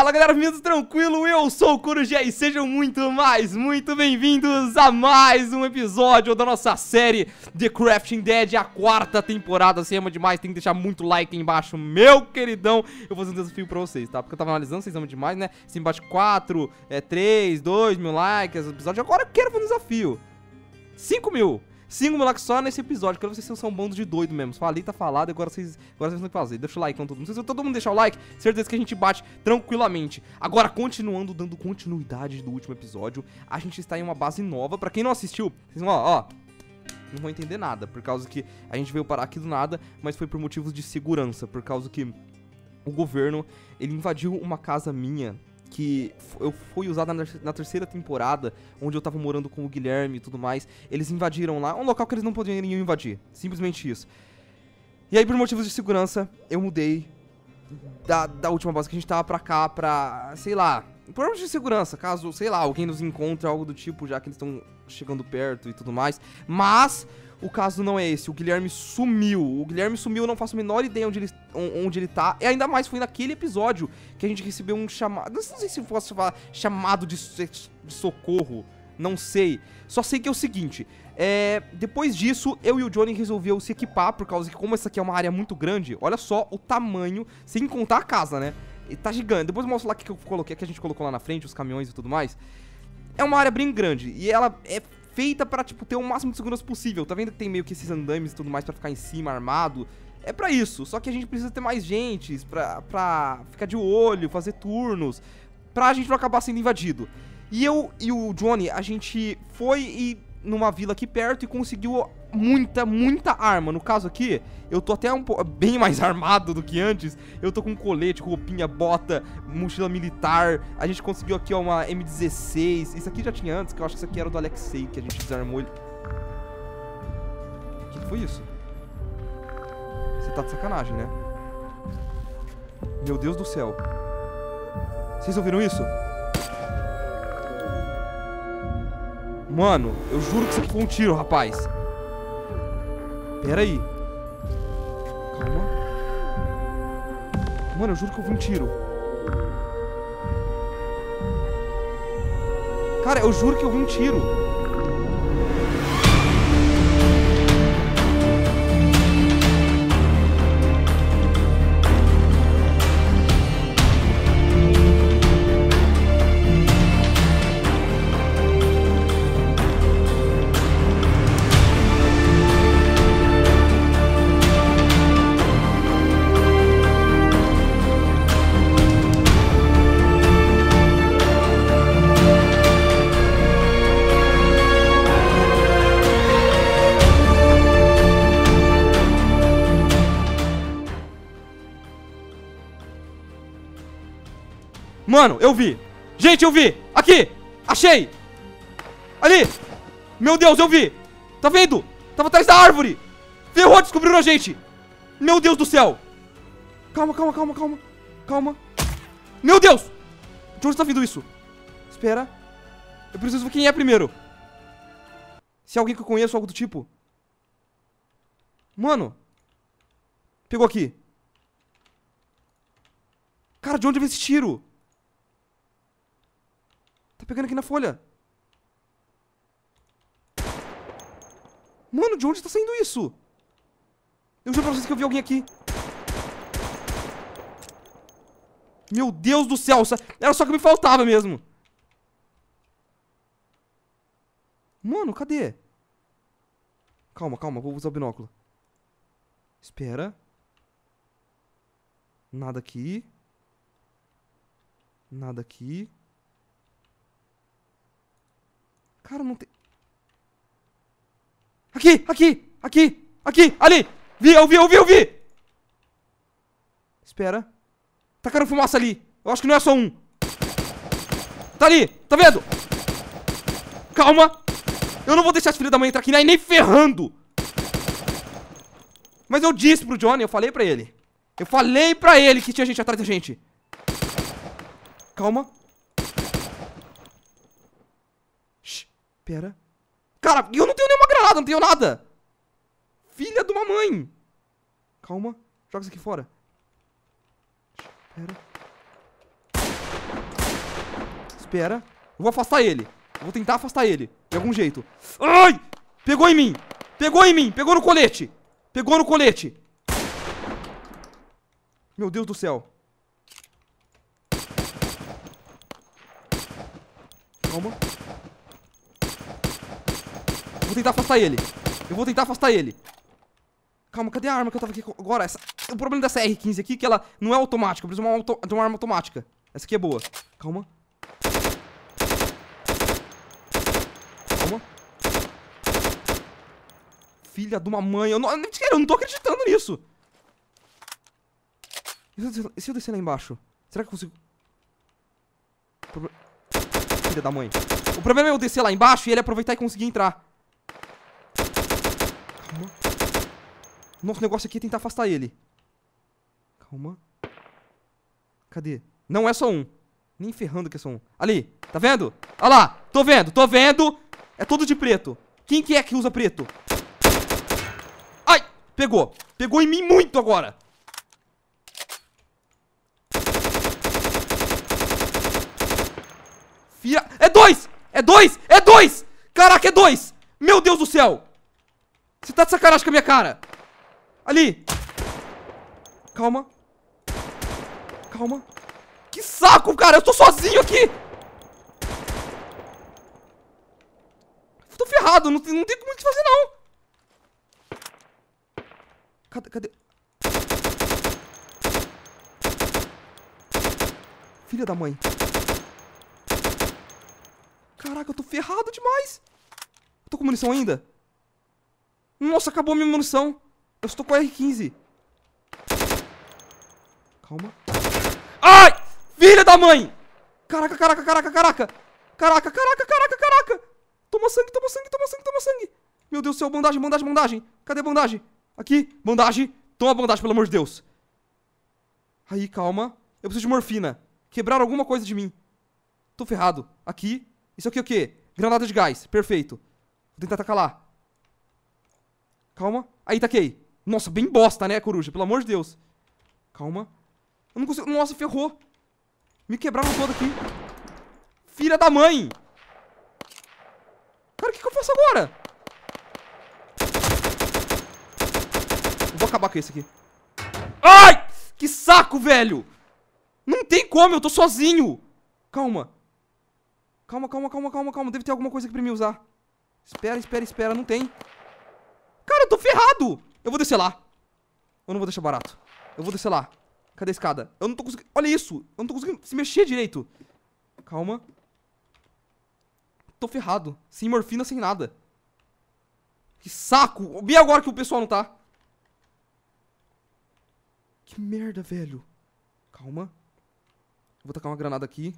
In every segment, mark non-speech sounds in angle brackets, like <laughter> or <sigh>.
Fala galera, meninos, tranquilo? Eu sou o Corujé e sejam muito mais, muito bem-vindos a mais um episódio da nossa série The Crafting Dead, a quarta temporada. você ama demais, tem que deixar muito like aí embaixo, meu queridão. Eu vou fazer um desafio pra vocês, tá? Porque eu tava analisando, vocês amam demais, né? Se bate 4, é, 3, 2 mil likes, episódio. Agora eu quero fazer um desafio. 5 mil Cinco moleques só nesse episódio, quero vocês são um bando de doido mesmo. Falei, tá falado, agora vocês, agora vocês vão fazer. Deixa o like, então, todo mundo. Se todo mundo deixar o like, certeza que a gente bate tranquilamente. Agora, continuando, dando continuidade do último episódio, a gente está em uma base nova. Pra quem não assistiu, vocês vão, ó, ó, não vão entender nada, por causa que a gente veio parar aqui do nada, mas foi por motivos de segurança, por causa que o governo, ele invadiu uma casa minha que eu fui usada na terceira temporada, onde eu tava morando com o Guilherme e tudo mais. Eles invadiram lá, um local que eles não poderiam invadir. Simplesmente isso. E aí, por motivos de segurança, eu mudei da, da última base que a gente tava pra cá, pra. sei lá. Por motivos de segurança, caso, sei lá, alguém nos encontre, algo do tipo, já que eles estão chegando perto e tudo mais. Mas. O caso não é esse, o Guilherme sumiu. O Guilherme sumiu, eu não faço a menor ideia onde ele onde ele tá. E ainda mais foi naquele episódio que a gente recebeu um chamado. Não sei se posso falar chamado de, de socorro. Não sei. Só sei que é o seguinte. É, depois disso, eu e o Johnny resolveu se equipar, por causa que como essa aqui é uma área muito grande, olha só o tamanho, sem contar a casa, né? E tá gigante. Depois eu mostro lá o que eu coloquei, que a gente colocou lá na frente, os caminhões e tudo mais. É uma área bem grande. E ela é feita pra, tipo, ter o máximo de segurança possível. Tá vendo que tem meio que esses andames e tudo mais pra ficar em cima, armado é para isso. Só que a gente precisa ter mais gente pra, pra ficar de olho, fazer turnos, pra gente não acabar sendo invadido. E eu e o Johnny, a gente foi e numa vila aqui perto e conseguiu muita, muita arma. No caso aqui, eu tô até um bem mais <laughs> armado do que antes. Eu tô com colete, roupinha, bota, mochila militar. A gente conseguiu aqui uma M16. Isso aqui já tinha antes, que eu acho que isso aqui era do Alexei, que a gente desarmou ele. O que foi isso? Você tá de sacanagem, né? Meu Deus do céu. Vocês ouviram isso? Mano, eu juro que isso aqui foi um tiro, rapaz. Pera aí. Calma. Mano, eu juro que eu vi um tiro. Cara, eu juro que eu vi um tiro. Mano, eu vi. Gente, eu vi. Aqui. Achei. Ali. Meu Deus, eu vi. Tá vendo? Tava atrás da árvore. Ferrou, descobriram a gente. Meu Deus do céu. Calma, calma, calma, calma. Calma. Meu Deus. De onde tá vindo isso? Espera. Eu preciso ver quem é primeiro. Se é alguém que eu conheço, algo do tipo. Mano. Pegou aqui. Cara, de onde veio esse tiro? Tá pegando aqui na folha. Mano, de onde tá saindo isso? Eu juro pra vocês que eu vi alguém aqui. Meu Deus do céu, é- era só que me faltava mesmo. Mano, cadê? Calma, calma, vou usar o binóculo. Espera. Nada aqui. Nada aqui. Cara, não tem... Aqui, aqui, aqui, aqui, ali! Vi, eu vi, eu vi, eu vi! Espera. Tacaram tá fumaça ali. Eu acho que não é só um. Tá ali, tá vendo? Calma. Eu não vou deixar as filhas da mãe entrar aqui nem, né? nem ferrando. Mas eu disse pro Johnny, eu falei pra ele. Eu falei pra ele que tinha gente atrás da gente. Calma. Pera. Cara, eu não tenho nenhuma granada, não tenho nada. Filha de uma mãe. Calma. Joga isso aqui fora. Espera. Espera. Eu vou afastar ele. Eu vou tentar afastar ele. De algum jeito. Ai! Pegou em mim. Pegou em mim. Pegou no colete. Pegou no colete. Meu Deus do céu. Calma vou tentar afastar ele. Eu vou tentar afastar ele. Calma, cadê a arma que eu tava aqui agora? Essa... O problema dessa R15 aqui é que ela não é automática. Eu preciso de uma, auto... de uma arma automática. Essa aqui é boa. Calma. Calma. Filha de uma mãe. Eu não, eu não tô acreditando nisso. E se eu descer lá embaixo? Será que eu consigo... Proble... Filha da mãe. O problema é eu descer lá embaixo e ele aproveitar e conseguir entrar. Calma. Nosso negócio aqui é tentar afastar ele. Calma. Cadê? Não é só um. Nem ferrando que é só um. Ali, tá vendo? Olha lá, tô vendo, tô vendo. É todo de preto. Quem que é que usa preto? Ai, pegou. Pegou em mim muito agora. Fia... É dois! É dois! É dois! Caraca, é dois! Meu Deus do céu! Você tá de sacanagem com a minha cara! Ali! Calma. Calma. Que saco, cara! Eu tô sozinho aqui! Eu tô ferrado, não tem, não tem como te fazer, não! Cadê? Cadê? Filha da mãe. Caraca, eu tô ferrado demais! tô com munição ainda? Nossa, acabou a minha munição. Eu estou com a R15. Calma. Ai! Filha da mãe! Caraca, caraca, caraca, caraca. Caraca, caraca, caraca, caraca. Toma sangue, toma sangue, toma sangue, toma sangue. Meu Deus do céu, bandagem, bandagem, bandagem. Cadê a bandagem? Aqui, bandagem. Toma a bandagem, pelo amor de Deus. Aí, calma. Eu preciso de morfina. Quebraram alguma coisa de mim. Tô ferrado. Aqui. Isso aqui é o quê? Granada de gás. Perfeito. Vou tentar atacar lá. Calma. Aí, taquei. Nossa, bem bosta, né, coruja? Pelo amor de Deus. Calma. Eu não consigo... Nossa, ferrou. Me quebraram todo aqui. Filha da mãe! Cara, o que, que eu faço agora? Eu vou acabar com esse aqui. Ai! Que saco, velho! Não tem como, eu tô sozinho! Calma. Calma, calma, calma, calma, calma. Deve ter alguma coisa aqui pra mim usar. Espera, espera, espera. Não tem tô ferrado. Eu vou descer lá. Eu não vou deixar barato. Eu vou descer lá. Cadê a escada? Eu não tô conseguindo... Olha isso. Eu não tô conseguindo se mexer direito. Calma. Tô ferrado. Sem morfina, sem nada. Que saco. Bem agora que o pessoal não tá. Que merda, velho. Calma. Vou tacar uma granada aqui.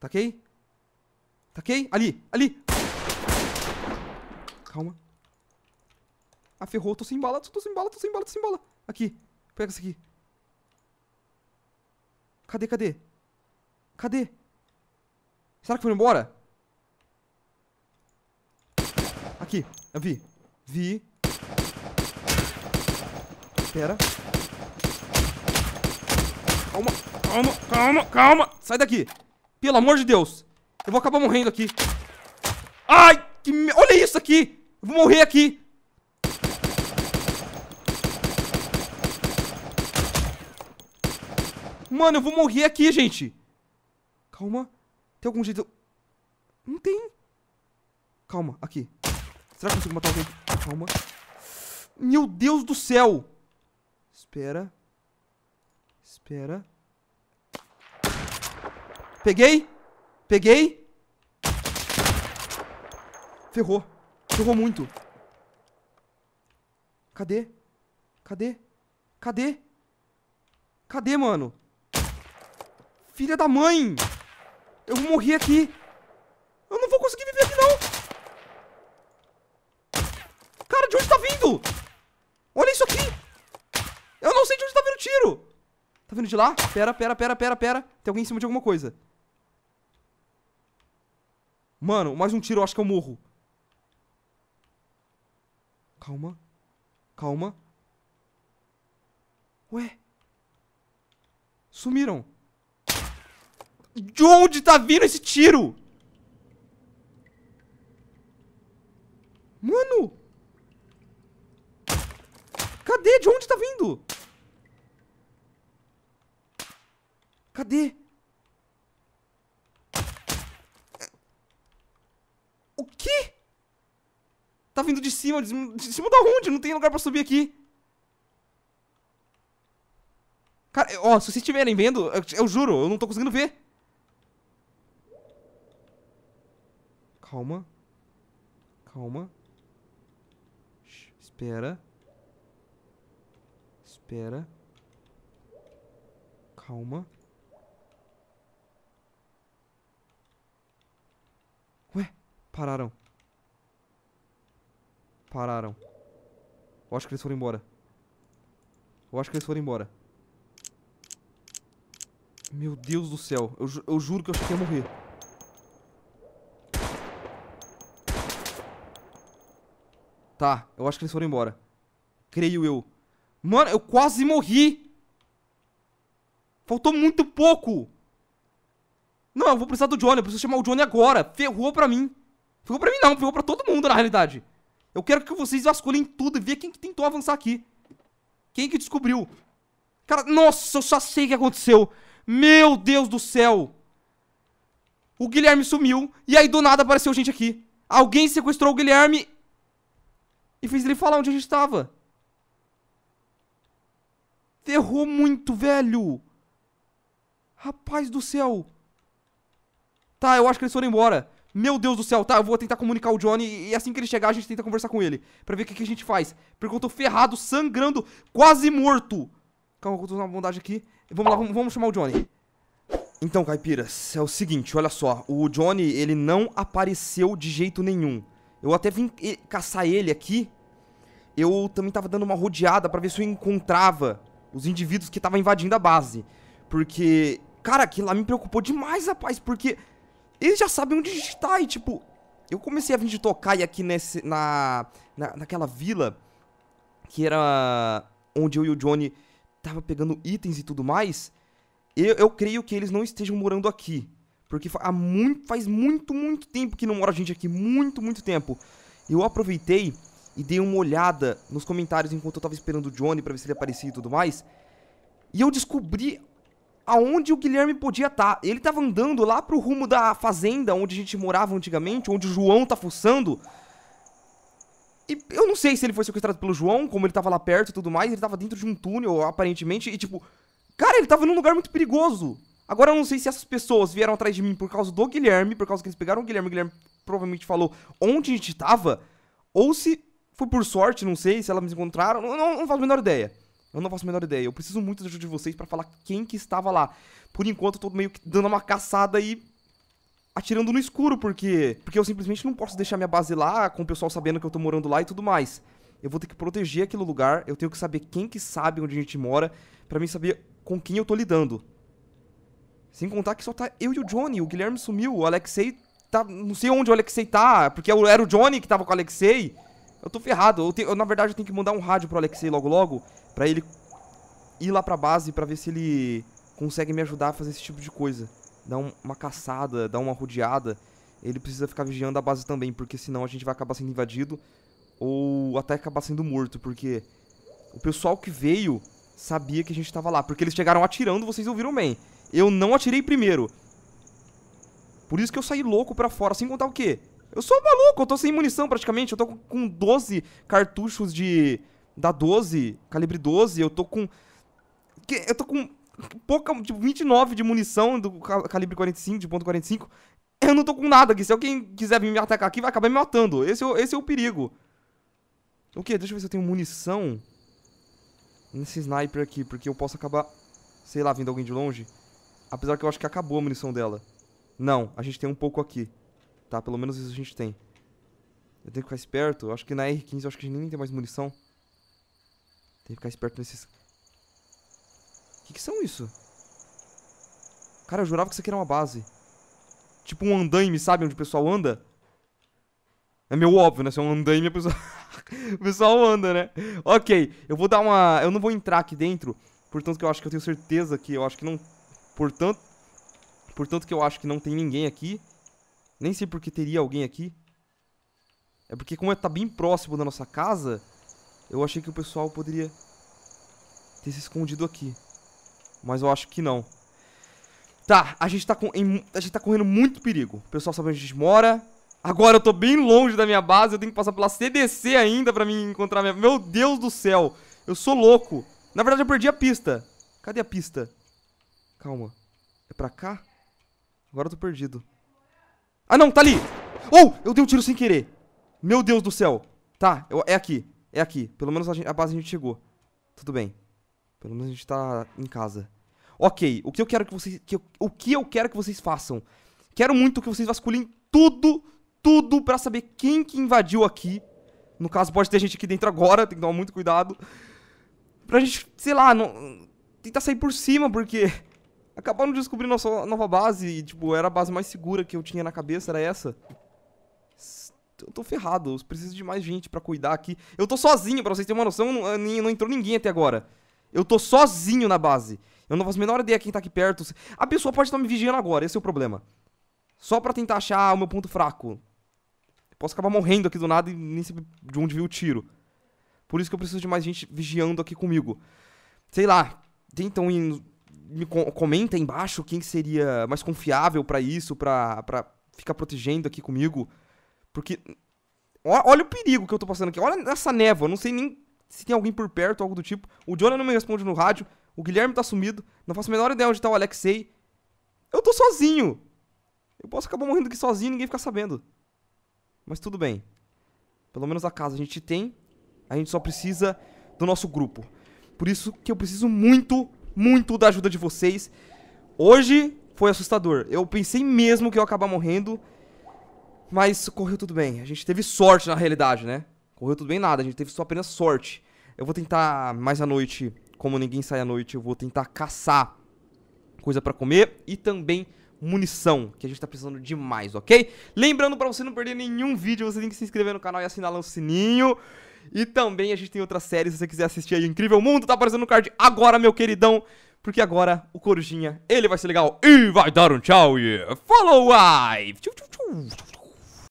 Taquei. Taquei. Ali, ali. Calma. Ah, ferrou, tô sem bala, tô sem bala, tô sem bala, tô sem bala. Aqui, pega isso aqui. Cadê, cadê? Cadê? Será que foi embora? Aqui, eu vi. Vi. Pera. Calma, calma, calma, calma. Sai daqui. Pelo amor de Deus. Eu vou acabar morrendo aqui. Ai, que me... Olha isso aqui. Eu vou morrer aqui. Mano, eu vou morrer aqui, gente. Calma. Tem algum jeito... Não tem. Calma, aqui. Será que eu consigo matar alguém? Calma. Meu Deus do céu. Espera. Espera. Peguei. Peguei. Ferrou. Ferrou muito. Cadê? Cadê? Cadê? Cadê, mano? Filha da mãe! Eu vou morrer aqui. Eu não vou conseguir viver aqui, não. Cara, de onde tá vindo? Olha isso aqui. Eu não sei de onde tá vindo o tiro. Tá vindo de lá? Pera, pera, pera, pera, pera. Tem alguém em cima de alguma coisa. Mano, mais um tiro, eu acho que eu morro. Calma. Calma. Ué. Sumiram. De onde tá vindo esse tiro? Mano! Cadê? De onde tá vindo? Cadê? O quê? Tá vindo de cima, de cima da onde? Não tem lugar pra subir aqui. Cara, ó, se vocês estiverem vendo, eu, eu juro, eu não tô conseguindo ver. Calma. Calma. espera. Espera. Calma. Ué, pararam. Pararam. Eu acho que eles foram embora. Eu acho que eles foram embora. Meu Deus do céu. Eu, ju eu juro que eu achei que ia morrer. Tá, eu acho que eles foram embora. Creio eu. Mano, eu quase morri. Faltou muito pouco. Não, eu vou precisar do Johnny. Eu preciso chamar o Johnny agora. Ferrou pra mim. Ferrou pra mim não, ferrou pra todo mundo, na realidade. Eu quero que vocês vasculhem tudo e vejam quem que tentou avançar aqui. Quem que descobriu. Cara, nossa, eu só sei o que aconteceu. Meu Deus do céu. O Guilherme sumiu. E aí, do nada, apareceu gente aqui. Alguém sequestrou o Guilherme e fez ele falar onde a gente tava. Ferrou muito, velho. Rapaz do céu. Tá, eu acho que eles foram embora. Meu Deus do céu, tá, eu vou tentar comunicar o Johnny e assim que ele chegar a gente tenta conversar com ele. Pra ver o que, que a gente faz. Porque eu tô ferrado, sangrando, quase morto. Calma, eu tô na bondade aqui. Vamos lá, vamos, vamos chamar o Johnny. Então, Caipiras, é o seguinte, olha só. O Johnny, ele não apareceu de jeito nenhum. Eu até vim eh, caçar ele aqui. Eu também tava dando uma rodeada para ver se eu encontrava os indivíduos que estavam invadindo a base. Porque, cara, aquilo lá me preocupou demais, rapaz, porque eles já sabem onde a gente tá e, tipo, eu comecei a vir de Tokai aqui nesse, na, na, naquela vila que era onde eu e o Johnny tava pegando itens e tudo mais. Eu, eu creio que eles não estejam morando aqui. Porque há muito, faz muito, muito tempo que não mora gente aqui. Muito, muito tempo. Eu aproveitei e dei uma olhada nos comentários enquanto eu tava esperando o Johnny pra ver se ele aparecia e tudo mais. E eu descobri aonde o Guilherme podia estar. Tá. Ele tava andando lá pro rumo da fazenda onde a gente morava antigamente, onde o João tá fuçando. E eu não sei se ele foi sequestrado pelo João, como ele tava lá perto e tudo mais. Ele tava dentro de um túnel, aparentemente, e tipo... Cara, ele tava num lugar muito perigoso. Agora eu não sei se essas pessoas vieram atrás de mim por causa do Guilherme, por causa que eles pegaram o Guilherme, o Guilherme provavelmente falou onde a gente tava, ou se foi por sorte, não sei, se elas me encontraram, não, não, não faço a menor ideia. Eu não faço a menor ideia. Eu preciso muito da ajuda de vocês para falar quem que estava lá. Por enquanto eu tô meio que dando uma caçada e atirando no escuro, porque porque eu simplesmente não posso deixar minha base lá com o pessoal sabendo que eu tô morando lá e tudo mais. Eu vou ter que proteger aquele lugar, eu tenho que saber quem que sabe onde a gente mora, para mim saber com quem eu tô lidando. Sem contar que só tá eu e o Johnny. O Guilherme sumiu. O Alexei tá. Não sei onde o Alexei tá. Porque era o Johnny que tava com o Alexei. Eu tô ferrado. Eu te, eu, na verdade, eu tenho que mandar um rádio pro Alexei logo logo. Pra ele ir lá pra base pra ver se ele consegue me ajudar a fazer esse tipo de coisa. Dar um, uma caçada, dar uma rodeada. Ele precisa ficar vigiando a base também. Porque senão a gente vai acabar sendo invadido. Ou até acabar sendo morto. Porque o pessoal que veio sabia que a gente tava lá. Porque eles chegaram atirando, vocês ouviram bem eu não atirei primeiro. Por isso que eu saí louco pra fora, sem contar o quê? Eu sou maluco, eu tô sem munição praticamente, eu tô com 12 cartuchos de... Da 12, calibre 12, eu tô com... Eu tô com pouca, tipo, 29 de munição do calibre 45, de ponto 45. Eu não tô com nada aqui, se alguém quiser me atacar aqui, vai acabar me matando. Esse é, esse é o perigo. O que? Deixa eu ver se eu tenho munição nesse sniper aqui, porque eu posso acabar, sei lá, vindo alguém de longe. Apesar que eu acho que acabou a munição dela. Não, a gente tem um pouco aqui. Tá, pelo menos isso a gente tem. Eu tenho que ficar esperto. Eu acho que na R15 eu acho que a gente nem tem mais munição. Tem que ficar esperto nesses... O que, que são isso? Cara, eu jurava que isso aqui era uma base. Tipo um andaime, sabe? Onde o pessoal anda. É meio óbvio, né? Se é um andaime, a pessoa... <laughs> o pessoal anda, né? Ok, eu vou dar uma... Eu não vou entrar aqui dentro, portanto que eu acho que eu tenho certeza que... Eu acho que não Portanto, portanto que eu acho que não tem ninguém aqui. Nem sei porque teria alguém aqui. É porque como está é, bem próximo da nossa casa, eu achei que o pessoal poderia ter se escondido aqui. Mas eu acho que não. Tá, a gente tá, com, em, a gente tá correndo muito perigo. O pessoal sabe onde a gente mora. Agora eu tô bem longe da minha base, eu tenho que passar pela CDC ainda pra me encontrar minha... Meu Deus do céu, eu sou louco. Na verdade eu perdi a pista. Cadê a pista? Calma. É pra cá? Agora eu tô perdido. Ah, não, tá ali! Oh, eu dei um tiro sem querer. Meu Deus do céu. Tá, eu, é aqui. É aqui. Pelo menos a, gente, a, base a gente chegou. Tudo bem. Pelo menos a gente tá em casa. Ok, o que eu quero que vocês... Que eu, o que eu quero que vocês façam? Quero muito que vocês vasculhem tudo, tudo pra saber quem que invadiu aqui. No caso, pode ter gente aqui dentro agora, tem que tomar muito cuidado. Pra gente, sei lá, não, tentar sair por cima, porque acabaram de descobrir nossa nova base e, tipo, era a base mais segura que eu tinha na cabeça, era essa. Eu tô ferrado, eu preciso de mais gente pra cuidar aqui. Eu tô sozinho, pra vocês terem uma noção, não, eh, não entrou ninguém até agora. Eu tô sozinho na base. Eu não faço a menor ideia quem tá aqui perto. A pessoa pode estar me vigiando agora, esse é o problema. Só pra tentar achar o meu ponto fraco. Eu posso acabar morrendo aqui do nada e nem saber de onde veio o tiro. Por isso que eu preciso de mais gente vigiando aqui comigo. Sei lá, tentam ir me comenta aí embaixo quem seria mais confiável para isso, para ficar protegendo aqui comigo. Porque olha o perigo que eu tô passando aqui. Olha essa névoa, não sei nem se tem alguém por perto, algo do tipo. O Jonah não me responde no rádio, o Guilherme tá sumido, não faço a menor ideia onde tá o Alexei. Eu tô sozinho. Eu posso acabar morrendo aqui sozinho e ninguém ficar sabendo. Mas tudo bem. Pelo menos a casa a gente tem. A gente só precisa do nosso grupo. Por isso que eu preciso muito muito da ajuda de vocês. Hoje foi assustador. Eu pensei mesmo que eu ia acabar morrendo, mas correu tudo bem. A gente teve sorte na realidade, né? Correu tudo bem nada, a gente teve só apenas sorte. Eu vou tentar mais à noite, como ninguém sai à noite, eu vou tentar caçar coisa para comer e também munição, que a gente tá precisando demais, ok? Lembrando, pra você não perder nenhum vídeo, você tem que se inscrever no canal e assinar lá o sininho. E também a gente tem outra série, se você quiser assistir aí, Incrível Mundo, tá aparecendo no card agora, meu queridão. Porque agora o Corujinha, ele vai ser legal e vai dar um tchau e follow live Tchau, tchau, tchau.